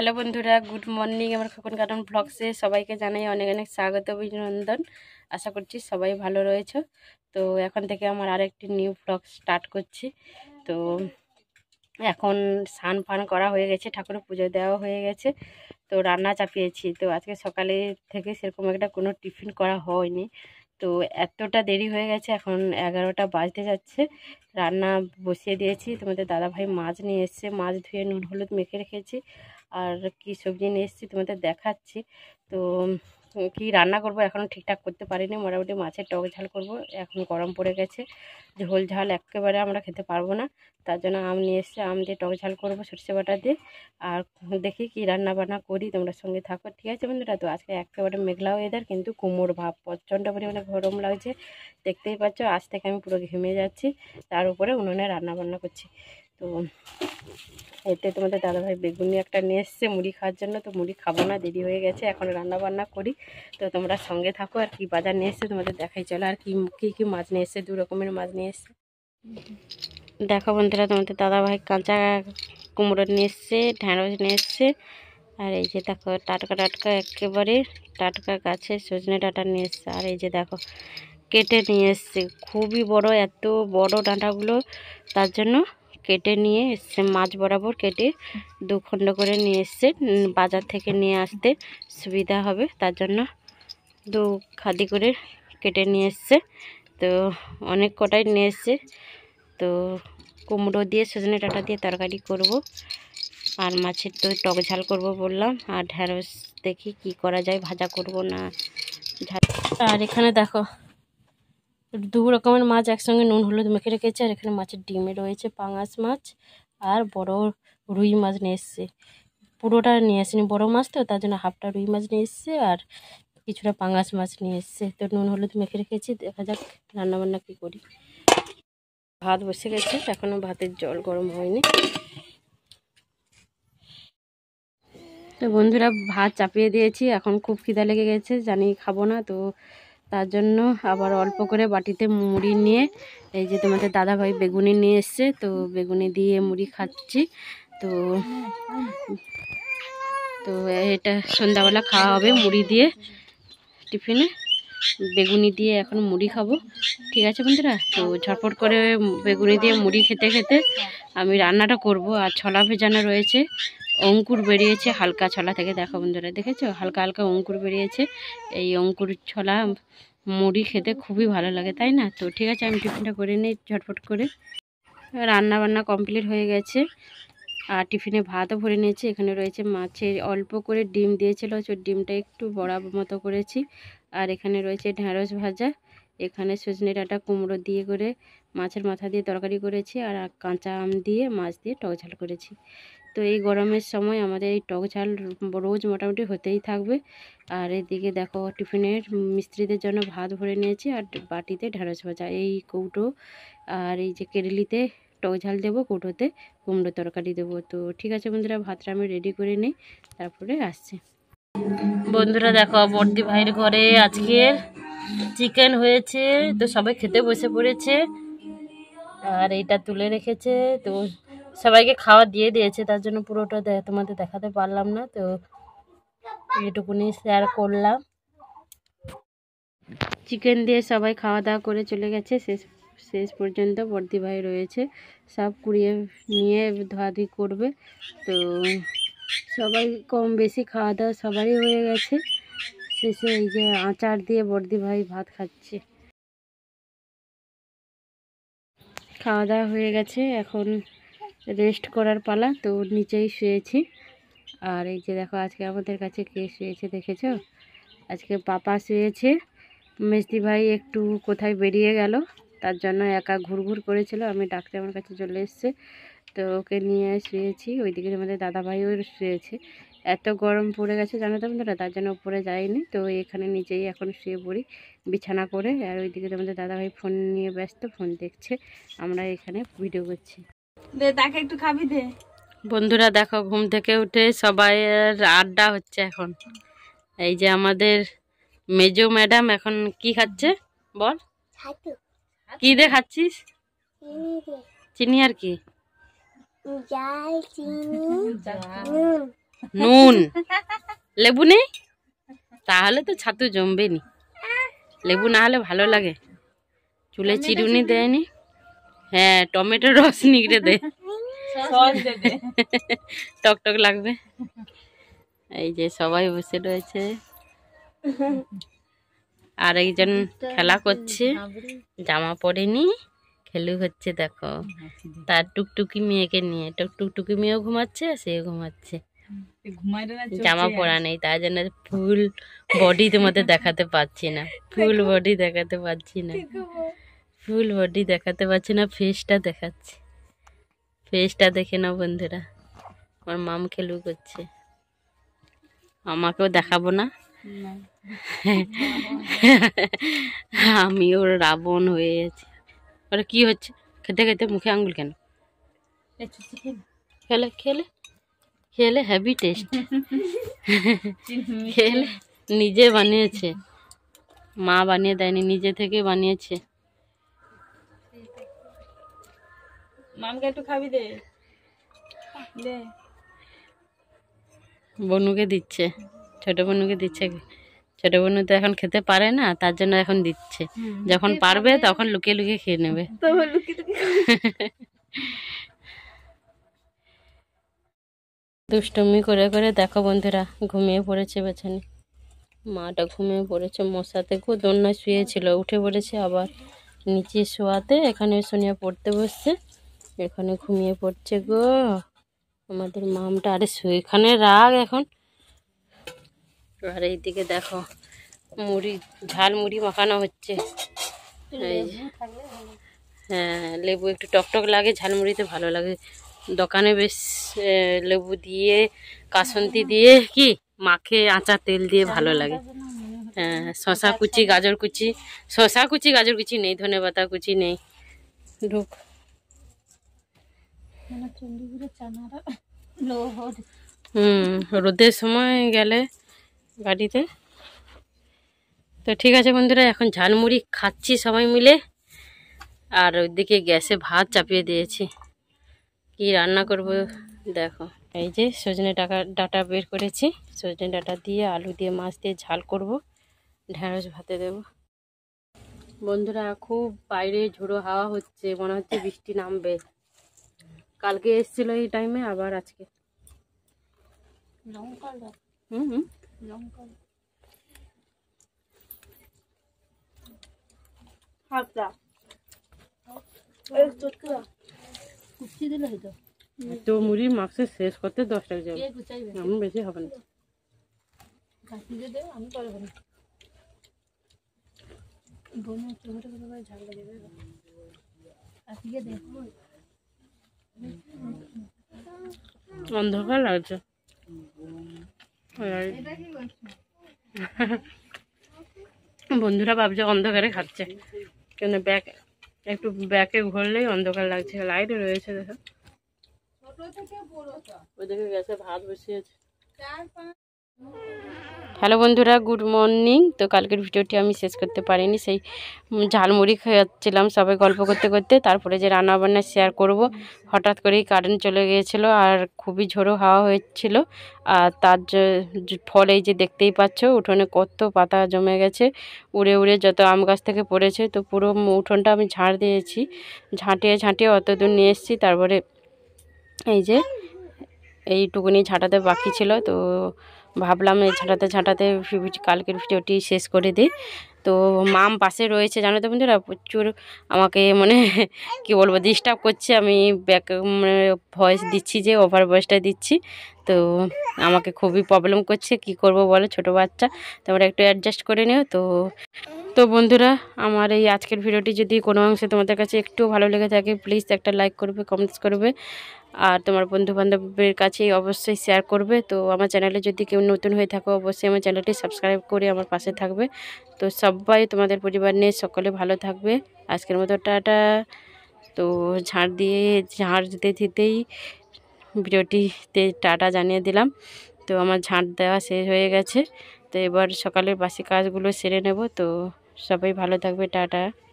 hello বন্ধুরা good morning আমার খোকন কারণ ব্লগসে সবাইকে জানাই অনেক অনেক স্বাগত অভিনন্দন আশা করছি সবাই ভালো রয়েছে তো এখন থেকে আমার আরেকটি নিউ ব্লগ স্টার্ট করছি তো এখন স্নান ফান করা হয়ে গেছে ঠাকুরের পুজো দেওয়া হয়ে গেছে তো রান্না চাপিয়েছি তো আজকে সকালে থেকে সেরকম একটা কোনো টিফিন করা হয়নি তো এতটা দেরি হয়ে গেছে এখন এগারোটা বাজতে যাচ্ছে রান্না বসিয়ে দিয়েছি তোমাদের দাদাভাই মাছ নিয়ে এসছে মাছ ধুয়ে নুন হলুদ মেখে রেখেছি আর কি সবজি নিয়ে এসেছি তোমাদের দেখাচ্ছি তো কি রান্না করব এখন ঠিকঠাক করতে পারিনি মোটামুটি মাছের টক ঝাল করব এখন গরম পড়ে গেছে ঝোল ঝাল একেবারে আমরা খেতে পারবো না তার জন্য আম নিয়ে এসছে আম দিয়ে টক ঝাল করবো সরষে বাটা দিয়ে আর দেখি কি রান্না বান্না করি তোমরা সঙ্গে থাকো ঠিক আছে বন্ধুরা তো আজকে একেবারে মেঘলা ওয়েদার কিন্তু কুমোর ভাব প্রচণ্ড পরিমাণে গরম লাগছে দেখতেই পাচ্ছ আজ থেকে আমি পুরো ঘেমে যাচ্ছি তার উপরে উনুনে রান্না বান্না করছি তো এতে তোমাদের দাদাভাই বেগুনি একটা নিয়ে এসছে মুড়ি খাওয়ার জন্য তো মুড়ি খাবো না দেরি হয়ে গেছে এখন রান্না বান্না করি তো তোমরা সঙ্গে থাকো আর কি বাজার নিয়ে এসছে তোমাদের দেখাই চলো আর কি কী কী মাছ নিয়ে এসছে দু রকমের মাছ নিয়ে এসছে দেখো বন্ধুরা তোমাদের দাদাভাই কাঁচা কুমড়ো নিয়ে এসছে ঢ্যাঁড়স নিয়ে এসছে আর এই যে দেখো টাটকা টাটকা একেবারে টাটকা গাছে সজনে ডাঁটা নিয়ে এসছে আর এই যে দেখো কেটে নিয়ে এসছে খুবই বড় এত বড় ডাঁটাগুলো তার জন্য কেটে নিয়ে এসছে মাছ বরাবর কেটে দুখণ্ড করে নিয়ে এসছে বাজার থেকে নিয়ে আসতে সুবিধা হবে তার জন্য দু খাদি করে কেটে নিয়ে এসছে তো অনেক কটাই নিয়ে এসছে তো কুমড়ো দিয়ে সজনে ডাঁটা দিয়ে তরকারি করব আর মাছের তো টক ঝাল করব বললাম আর ঢ্যাঁড়স দেখি কি করা যায় ভাজা করব না আর এখানে দেখো দু রকমের মাছ একসঙ্গে নুন হলুদ মেখে রেখেছে আর এখানে মাছের ডিমে রয়েছে পাঙাশ মাছ আর বড় রুই মাছ নিয়ে এসছে পুরোটা নিয়ে আসেনি বড় মাছ তো তার জন্য হাফটা রুই মাছ নিয়ে এসছে আর কিছুটা পাঙাশ মাছ নিয়ে এসছে তো নুন হলুদ মেখে রেখেছি দেখা যাক রান্নাবান্না কী করি ভাত বসে গেছে এখনও ভাতের জল গরম হয়নি তো বন্ধুরা ভাত চাপিয়ে দিয়েছি এখন খুব খিদা লেগে গেছে জানি খাবো না তো তার জন্য আবার অল্প করে বাটিতে মুড়ি নিয়ে এই যে তোমাদের দাদাভাই বেগুনি নিয়ে এসছে তো বেগুনি দিয়ে মুড়ি খাচ্ছি তো তো এটা সন্ধ্যাবেলা খাওয়া হবে মুড়ি দিয়ে টিফিনে বেগুনি দিয়ে এখন মুড়ি খাবো ঠিক আছে বন্ধুরা তো ঝটপট করে বেগুনি দিয়ে মুড়ি খেতে খেতে আমি রান্নাটা করব আর ছলা ভেজানো রয়েছে অঙ্কুর বেরিয়েছে হালকা ছলা থেকে দেখো বন্ধুরা দেখেছো হালকা হালকা অঙ্কুর বেরিয়েছে এই অঙ্কুর ছলা মুড়ি খেতে খুবই ভালো লাগে তাই না তো ঠিক আছে আমি টিফিনটা করে নিই ঝটফট করে রান্না বান্না কমপ্লিট হয়ে গেছে আর টিফিনে ভাতও ভরে নিয়েছি এখানে রয়েছে মাছের অল্প করে ডিম দিয়েছিল তো ডিমটা একটু বড়া মতো করেছি আর এখানে রয়েছে ঢ্যাঁড়স ভাজা এখানে সজনে ডাঁটা কুমড়ো দিয়ে করে মাছের মাথা দিয়ে তরকারি করেছি আর কাঁচা আম দিয়ে মাছ দিয়ে টক ঝাল করেছি তো এই গরমের সময় আমাদের এই টক ঝাল রোজ মোটামুটি হতেই থাকবে আর এদিকে দেখো টিফিনের মিস্ত্রিদের জন্য ভাত ভরে নিয়েছি আর বাটিতে ঢেঁড়স ভাজা এই কৌটো আর এই যে কেরেলিতে টক ঝাল দেবো কৌটোতে কুমড়ো তরকারি দেবো তো ঠিক আছে বন্ধুরা ভাতটা আমি রেডি করে নিই তারপরে আসছি বন্ধুরা দেখো বর্দি ভাইয়ের ঘরে আজকে চিকেন হয়েছে তো সবাই খেতে বসে পড়েছে আর এটা তুলে রেখেছে তো সবাইকে খাওয়া দিয়ে দিয়েছে তার জন্য পুরোটা তোমাদের দেখাতে পারলাম না তো এটুকুনি শেয়ার করলাম চিকেন দিয়ে সবাই খাওয়া দাওয়া করে চলে গেছে শেষ শেষ পর্যন্ত বর্দি ভাই রয়েছে সব কুড়িয়ে নিয়ে ধোয়াধুই করবে তো সবাই কম বেশি খাওয়া দাওয়া সবারই হয়ে গেছে শেষে এই যে আচার দিয়ে বর্দি ভাই ভাত খাচ্ছে খাওয়া দাওয়া হয়ে গেছে এখন রেস্ট করার পালা তো নিচেই শুয়েছি আর এই যে দেখো আজকে আমাদের কাছে কে শুয়েছে দেখেছ আজকে পাপা শুয়েছে মেস্তি ভাই একটু কোথায় বেরিয়ে গেল তার জন্য একা ঘুরঘুর করেছিল আমি ডাক্তার আমার কাছে চলে এসছে তো ওকে নিয়ে শুয়েছি ওই দিকে আমাদের দাদাভাইও শুয়েছে এত গরম পড়ে গেছে জানো তো তার জন্য উপরে যাইনি তো এখানে নিজেই এখন শুয়ে পড়ি বিছানা করে আর ওইদিকে তোমাদের দাদাভাই ফোন নিয়ে ব্যস্ত ফোন দেখছে আমরা এখানে ভিডিও করছি বন্ধুরা দেখো ঘুম থেকে উঠে সবাইয়ের আড্ডা হচ্ছে এখন এই যে আমাদের মেজো ম্যাডাম এখন কি খাচ্ছে বল কি দে খাচ্ছিস চিনি আর কি নুন লেবু নেই তাহলে তো ছাতু জমবে নি লেবু না হলে ভালো লাগে চুলে চিরুনি দেয়নি হ্যাঁ টমেটো রস নিগড়ে দে টক টক লাগবে এই যে সবাই বসে রয়েছে আর একজন খেলা করছে জামা পরেনি খেলু হচ্ছে দেখো তার টুকটুকি মেয়েকে নিয়ে টুকটুকি মেয়েও ঘুমাচ্ছে সে ঘুমাচ্ছে জামা পরা নেই তার জন্য ফুল বডি তোমাদের দেখাতে পারছি না ফুল বডি দেখাতে পারছি না ফুল বডি দেখাতে পারছি না ফেসটা দেখাচ্ছি ফেসটা দেখে নাও বন্ধুরা আমার মাম খেলু করছে আমাকেও দেখাবো না আমি ওর রাবণ হয়ে গেছি ওরা কি হচ্ছে খেতে খেতে মুখে আঙুল কেন খেলে খেলে খেলে হ্যাভি টেস্ট খেলে নিজে বানিয়েছে মা বানিয়ে দেয়নি নিজে থেকে বানিয়েছে মামকে একটু খাবি দে বনুকে দিচ্ছে ছোট বনুকে দিচ্ছে ছোট বনু তো এখন খেতে পারে না তার জন্য এখন দিচ্ছে যখন পারবে তখন লুকিয়ে লুকিয়ে খেয়ে নেবে দুষ্টমি করে করে দেখো বন্ধুরা ঘুমিয়ে পড়েছে বেছানি মাটা ঘুমিয়ে পড়েছে মশাতে খুব দন্যায় শুয়েছিল উঠে পড়েছে আবার নিচে শোয়াতে এখানে সোনিয়া পড়তে বসছে এখানে ঘুমিয়ে পড়ছে গো আমাদের মামটা আরে সেখানে রাগ এখন আর এই দিকে দেখো মুড়ি ঝাল মুড়ি মাখানো হচ্ছে হ্যাঁ লেবু একটু টকটক লাগে ঝালমুড়িতে ভালো লাগে দোকানে বেশ লেবু দিয়ে কাসন্তি দিয়ে কি মাখে আঁচা তেল দিয়ে ভালো লাগে হ্যাঁ শশা কুচি গাজর কুচি শশা কুচি গাজর কুচি নেই ধনে পাতা কুচি নেই ঢুক মানে রোদের সময় গেলে গাড়িতে তো ঠিক আছে বন্ধুরা এখন ঝালমুড়ি খাচ্ছি সবাই মিলে আর ওইদিকে গ্যাসে ভাত চাপিয়ে দিয়েছি কি রান্না করব দেখো এই যে সজনে ডাকা ডাটা বের করেছি সজনে ডাটা দিয়ে আলু দিয়ে মাছ দিয়ে ঝাল করব ঢ্যাঁড়স ভাতে দেব বন্ধুরা খুব বাইরে ঝোড়ো হাওয়া হচ্ছে মনে হচ্ছে বৃষ্টি নামবে কালকে এসেছিল এই টাইমে আবার আজকে হুম হুম তো মুড়ি মাংসে শেষ করতে দশ টাকা যাবে আমি বেশি হবে না আমি পারবো না বোনের চোখে ঝাল লাগে আজকে দেখো অন্ধকার লাগছে বন্ধুরা ভাবছে অন্ধকারে খাচ্ছে কেন ব্যাক একটু ব্যাকে ঘুরলেই অন্ধকার লাগছে লাইট রয়েছে দেখো ওইদিকে গেছে ভাত বসিয়েছে হ্যালো বন্ধুরা গুড মর্নিং তো কালকের ভিডিওটি আমি শেষ করতে পারিনি সেই ঝালমুড়ি খেয়েছিলাম সবাই গল্প করতে করতে তারপরে যে রান্নাবান্না শেয়ার করব হঠাৎ করেই কারেন্ট চলে গিয়েছিল আর খুবই ঝোড়ো হাওয়া হয়েছিল আর তার ফলে যে দেখতেই পাচ্ছ উঠোনে কত পাতা জমে গেছে উড়ে উড়ে যত আম গাছ থেকে পড়েছে তো পুরো উঠোনটা আমি ঝাড় দিয়েছি ঝাঁটিয়ে ঝাঁটিয়ে অত দূর নিয়ে এসেছি তারপরে এই যে এইটুকুনি ঝাঁটাতে বাকি ছিল তো ভাবলাম ঝাঁটাতে ছাটাতে কালকের ভিডিওটি শেষ করে দিই তো মাম পাশে রয়েছে জানো তো বন্ধুরা প্রচুর আমাকে মানে কি বলবো ডিস্টার্ব করছে আমি ব্যাক মানে ভয়েস দিচ্ছি যে ওভার ভয়েসটা দিচ্ছি তো আমাকে খুবই প্রবলেম করছে কি করব বলো ছোট বাচ্চা তোমরা একটু অ্যাডজাস্ট করে নিও তো তো বন্ধুরা আমার এই আজকের ভিডিওটি যদি কোনো অংশে তোমাদের কাছে একটু ভালো লেগে থাকে প্লিজ একটা লাইক করবে কমেন্টস করবে আর তোমার বন্ধুবান্ধবের কাছে অবশ্যই শেয়ার করবে তো আমার চ্যানেলে যদি কেউ নতুন হয়ে থাকো অবশ্যই আমার চ্যানেলটি সাবস্ক্রাইব করে আমার পাশে থাকবে তো সবাই তোমাদের পরিবার নিয়ে সকলে ভালো থাকবে আজকের মতো টাটা তো ঝাড় দিয়ে ঝাড় দিতে দিতেই ভিডিওটিতে টাটা জানিয়ে দিলাম তো আমার ঝাঁট দেওয়া শেষ হয়ে গেছে তো এবার সকালের বাসি কাজগুলো সেরে নেব তো সবাই ভালো থাকবে টাটা